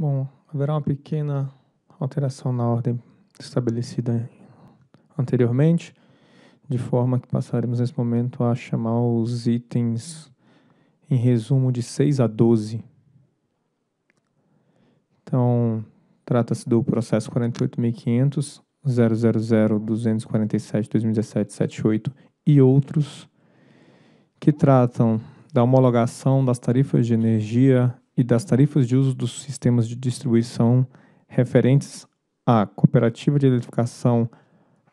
Bom, haverá uma pequena alteração na ordem estabelecida anteriormente, de forma que passaremos nesse momento a chamar os itens em resumo de 6 a 12. Então, trata-se do processo 48.500, 000-247-2017-78 e outros, que tratam da homologação das tarifas de energia e das tarifas de uso dos sistemas de distribuição referentes à Cooperativa de Eletrificação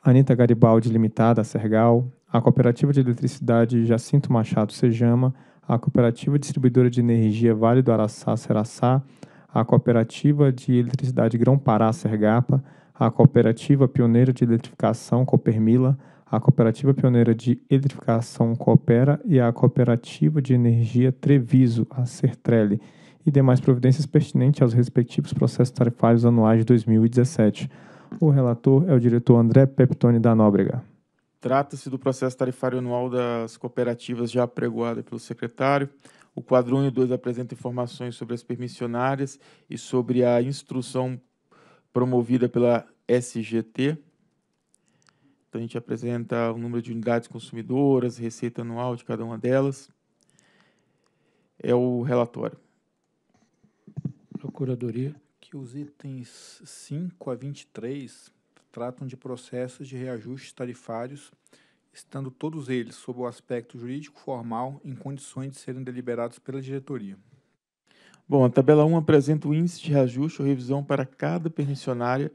Anita Garibaldi Limitada, Sergal, à Cooperativa de Eletricidade Jacinto Machado Sejama, à Cooperativa Distribuidora de Energia Vale do Araçá Seraçá, à Cooperativa de Eletricidade Grão Pará Sergapa, à Cooperativa Pioneira de Eletrificação Copermila, à Cooperativa Pioneira de Eletrificação Coopera e à Cooperativa de Energia Treviso, a Sertrelli e demais providências pertinentes aos respectivos processos tarifários anuais de 2017. O relator é o diretor André Peptoni da Nóbrega. Trata-se do processo tarifário anual das cooperativas já apregoada pelo secretário. O quadro 1 e 2 apresenta informações sobre as permissionárias e sobre a instrução promovida pela SGT. Então, a gente apresenta o número de unidades consumidoras, receita anual de cada uma delas. É o relatório. Procuradoria. Que os itens 5 a 23 tratam de processos de reajustes tarifários, estando todos eles sob o aspecto jurídico formal em condições de serem deliberados pela diretoria. Bom, a tabela 1 apresenta o índice de reajuste ou revisão para cada permissionária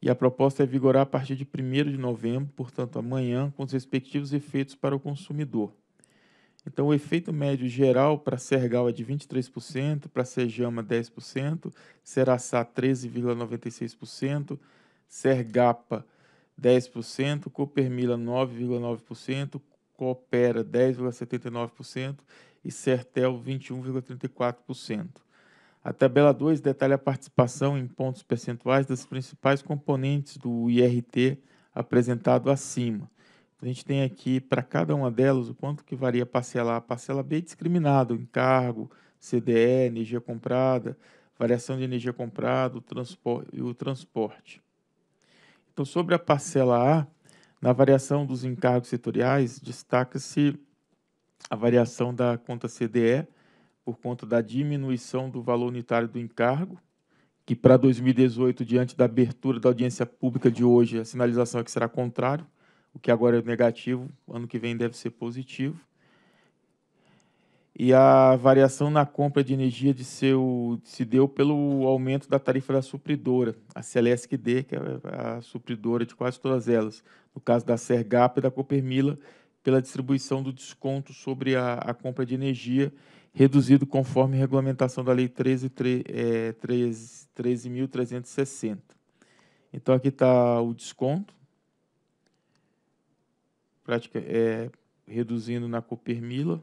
e a proposta é vigorar a partir de 1 de novembro, portanto amanhã, com os respectivos efeitos para o consumidor. Então, o efeito médio geral para Sergal é de 23%, para Sejama 10%, Seraçá 13,96%, Sergapa 10%, Copermila 9,9%, Coopera 10,79% e Sertel 21,34%. A tabela 2 detalha a participação em pontos percentuais das principais componentes do IRT apresentado acima. A gente tem aqui para cada uma delas o quanto que varia a parcela A, parcela B discriminado, encargo, CDE, energia comprada, variação de energia comprada, e o transporte. Então, sobre a parcela A, na variação dos encargos setoriais, destaca-se a variação da conta CDE por conta da diminuição do valor unitário do encargo, que para 2018, diante da abertura da audiência pública de hoje, a sinalização é que será contrário, o que agora é negativo, ano que vem deve ser positivo. E a variação na compra de energia de seu, se deu pelo aumento da tarifa da supridora, a CLSQD, que é a supridora de quase todas elas, no caso da Sergap e da Copermila, pela distribuição do desconto sobre a, a compra de energia, reduzido conforme regulamentação da Lei 13.360. É, 13, 13 então, aqui está o desconto, prática, é, reduzindo na Copermila.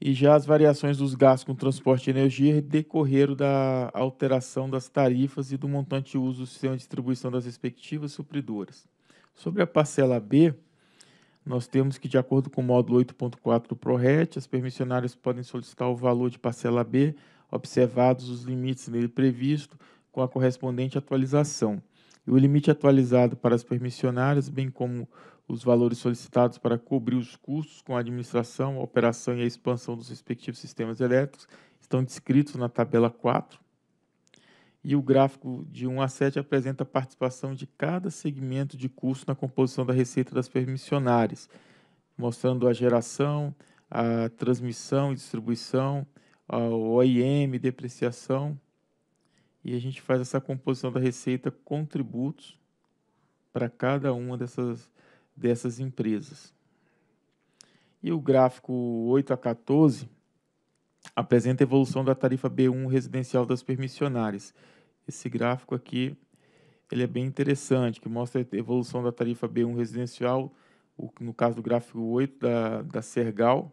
E já as variações dos gastos com transporte de energia decorreram da alteração das tarifas e do montante de uso do sistema de distribuição das respectivas supridoras. Sobre a parcela B, nós temos que, de acordo com o módulo 8.4 do PRORET, as permissionárias podem solicitar o valor de parcela B, observados os limites nele previsto, com a correspondente atualização o limite atualizado para as permissionárias, bem como os valores solicitados para cobrir os custos com a administração, a operação e a expansão dos respectivos sistemas elétricos, estão descritos na tabela 4. E o gráfico de 1 a 7 apresenta a participação de cada segmento de custo na composição da receita das permissionárias, mostrando a geração, a transmissão e distribuição, a OIM, depreciação, e a gente faz essa composição da receita com tributos para cada uma dessas, dessas empresas. E o gráfico 8 a 14 apresenta a evolução da tarifa B1 residencial das permissionárias. Esse gráfico aqui ele é bem interessante, que mostra a evolução da tarifa B1 residencial, no caso do gráfico 8 da, da Sergal,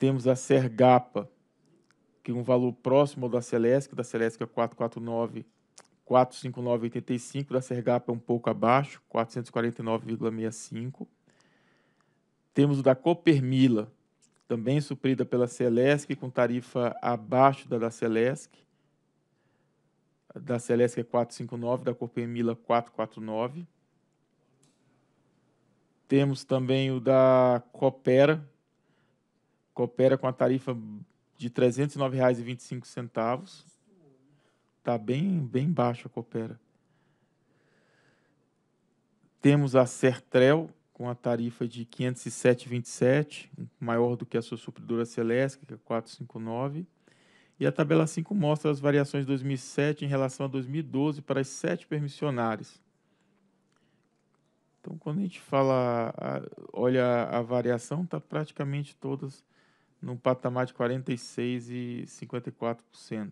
Temos a Sergapa, que é um valor próximo ao da Celesc, da Celesc é 449 459,85, da Sergapa é um pouco abaixo, 449,65. Temos o da Copermila, também suprida pela Celesc, com tarifa abaixo da da Celesc. Da Celesc é 459, da Copermila 449. Temos também o da Coopera, coopera com a tarifa de R$ 309,25. Está bem, bem baixo a coopera. Temos a Sertrel com a tarifa de R$ 507,27, maior do que a sua supridora Celeste, que é 459. E a tabela 5 mostra as variações de 2007 em relação a 2012 para as sete permissionárias. Então, quando a gente fala, olha a variação, está praticamente todas num patamar de 46 e 54%.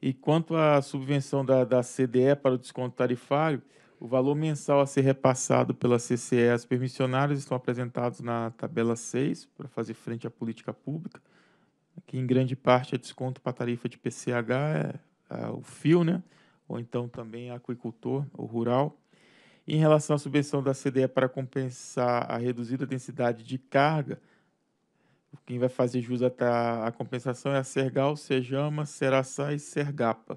E quanto à subvenção da, da CDE para o desconto tarifário, o valor mensal a ser repassado pela CCE aos permissionários estão apresentados na tabela 6, para fazer frente à política pública, que em grande parte é desconto para a tarifa de PCH, é, é, o fio, né? ou então também é aquicultor, ou rural. Em relação à subvenção da CDE para compensar a reduzida densidade de carga, quem vai fazer jus à compensação é a Sergal, Sejama, Seraçá e Sergapa.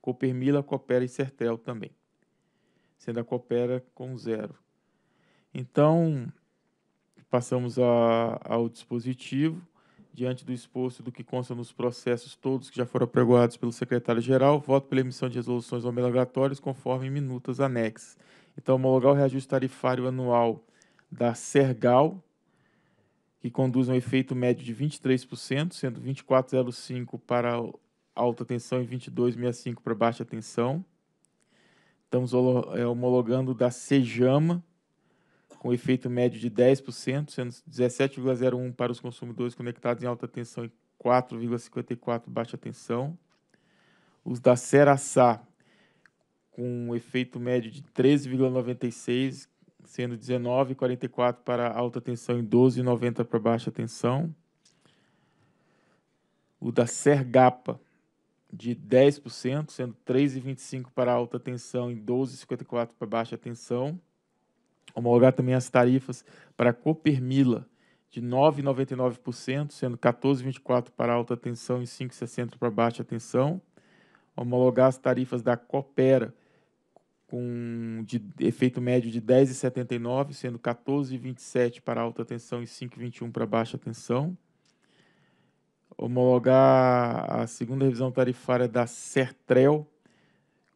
Copermila, Coopera e Sertel também. Sendo a Coopera com zero. Então, passamos a, ao dispositivo. Diante do exposto do que consta nos processos todos que já foram apregoados pelo secretário-geral, voto pela emissão de resoluções homologatórias conforme minutas anexas. Então, homologar o reajuste tarifário anual da Sergal, que conduz um efeito médio de 23%, sendo 24,05 para alta tensão e 22,65 para baixa tensão. Estamos é, homologando da Sejama, com efeito médio de 10%, sendo 17,01 para os consumidores conectados em alta tensão e 4,54 baixa tensão. Os da Seraçá, com um efeito médio de 13,96, sendo 19,44 para alta tensão e 12,90 para baixa tensão. O da Sergapa de 10%, sendo 3,25 para alta tensão e 12,54 para baixa tensão. Homologar também as tarifas para a Copermila de 9,99%, sendo 14,24 para alta tensão e 5,60 para baixa tensão. Homologar as tarifas da Copera com de efeito médio de 10,79, sendo 14,27 para alta tensão e 5,21 para baixa tensão. Homologar a segunda revisão tarifária da Sertrel,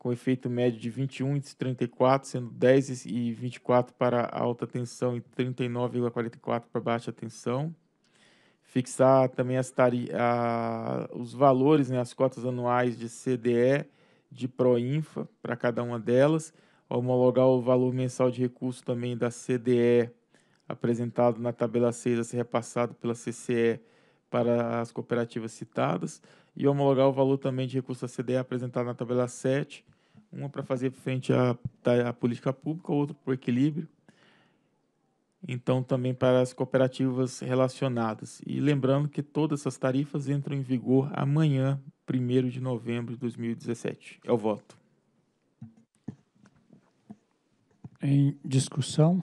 com efeito médio de 21,34, sendo 10,24 para alta tensão e 39,44 para baixa tensão. Fixar também as tari a, os valores, né, as cotas anuais de CDE de Proinfa para cada uma delas, homologar o valor mensal de recurso também da CDE apresentado na tabela 6 a ser repassado pela CCE para as cooperativas citadas e homologar o valor também de recurso da CDE apresentado na tabela 7, uma para fazer frente à, à política pública, outra para o equilíbrio então também para as cooperativas relacionadas. E lembrando que todas essas tarifas entram em vigor amanhã, 1 de novembro de 2017. É o voto. Em discussão?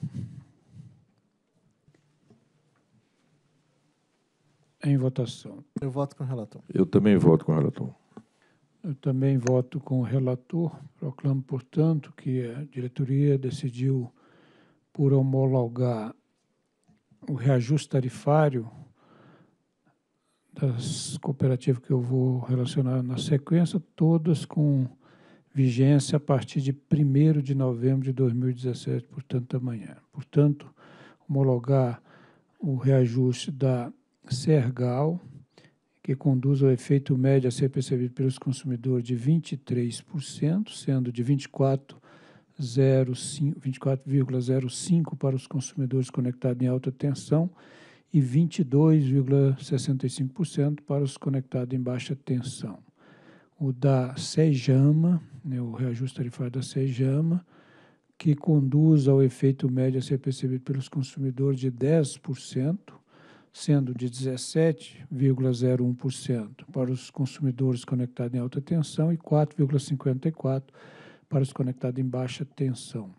Em votação. Eu voto com o relator. Eu também voto com o relator. Eu também voto com o relator. Proclamo, portanto, que a diretoria decidiu por homologar o reajuste tarifário das cooperativas que eu vou relacionar na sequência, todas com vigência a partir de 1 de novembro de 2017, portanto, amanhã. Portanto, homologar o reajuste da Sergal, que conduz ao efeito médio a ser percebido pelos consumidores de 23%, sendo de 24% 24,05 para os consumidores conectados em alta tensão e 22,65% para os conectados em baixa tensão. O da Sejama, né, o reajuste tarifário da Sejama, que conduz ao efeito médio a ser percebido pelos consumidores de 10%, sendo de 17,01% para os consumidores conectados em alta tensão e 4,54% para os conectados em baixa tensão.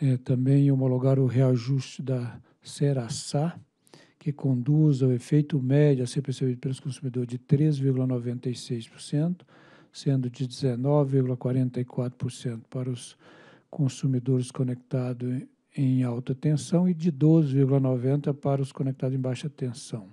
É, também homologar o reajuste da Serasa, que conduz ao efeito médio a ser percebido pelos consumidores de 3,96%, sendo de 19,44% para os consumidores conectados em alta tensão e de 12,90% para os conectados em baixa tensão.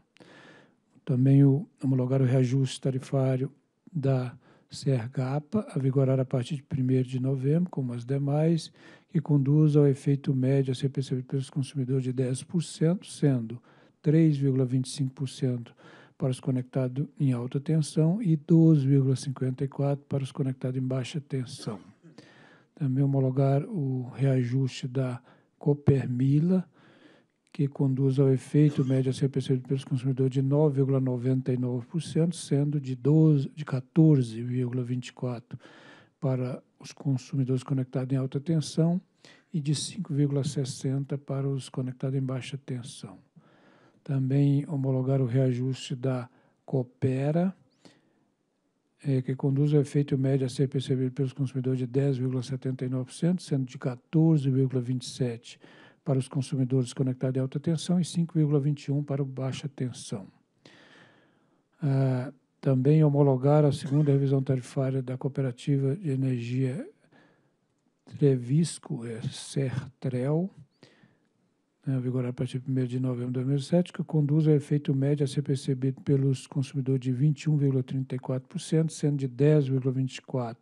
Também o, homologar o reajuste tarifário da SERGAPA, a vigorar a partir de 1 de novembro, como as demais, que conduz ao efeito médio a ser percebido pelos consumidores de 10%, sendo 3,25% para os conectados em alta tensão e 12,54% para os conectados em baixa tensão. Também homologar o reajuste da Copermila, que conduz ao efeito médio a ser percebido pelos consumidores de 9,99%, sendo de, de 14,24% para os consumidores conectados em alta tensão e de 5,60% para os conectados em baixa tensão. Também homologar o reajuste da Coopera, é, que conduz ao efeito médio a ser percebido pelos consumidores de 10,79%, sendo de 14,27% para os consumidores conectados de alta tensão e 5,21 para o baixa tensão. Ah, também homologar a segunda revisão tarifária da Cooperativa de Energia Trevisco, é Sertrel, né, vigorada a partir de 1 de novembro de 2007, que conduz ao efeito médio a ser percebido pelos consumidores de 21,34%, sendo de 10,24%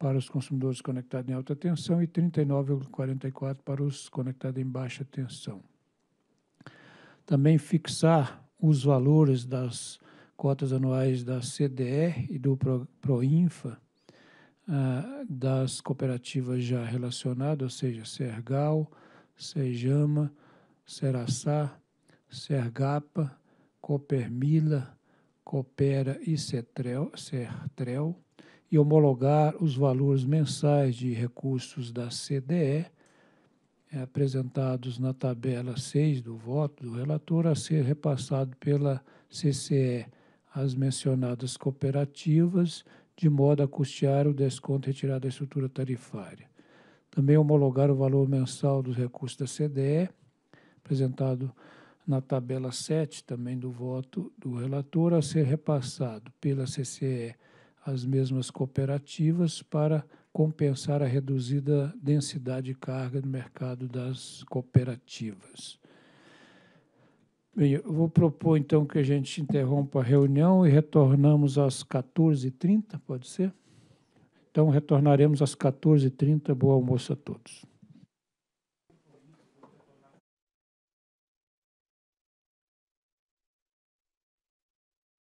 para os consumidores conectados em alta tensão e 39,44 para os conectados em baixa tensão. Também fixar os valores das cotas anuais da CDR e do Proinfa, ah, das cooperativas já relacionadas, ou seja, Sergal, Sejama, Seraçá, Sergapa, Copermila, Coopera e Sertrel e homologar os valores mensais de recursos da CDE é, apresentados na tabela 6 do voto do relator a ser repassado pela CCE às mencionadas cooperativas de modo a custear o desconto retirado da estrutura tarifária. Também homologar o valor mensal dos recursos da CDE apresentado na tabela 7 também do voto do relator a ser repassado pela CCE as mesmas cooperativas para compensar a reduzida densidade de carga no mercado das cooperativas. Bem, eu vou propor então que a gente interrompa a reunião e retornamos às 14h30, pode ser? Então, retornaremos às 14h30. Bom almoço a todos.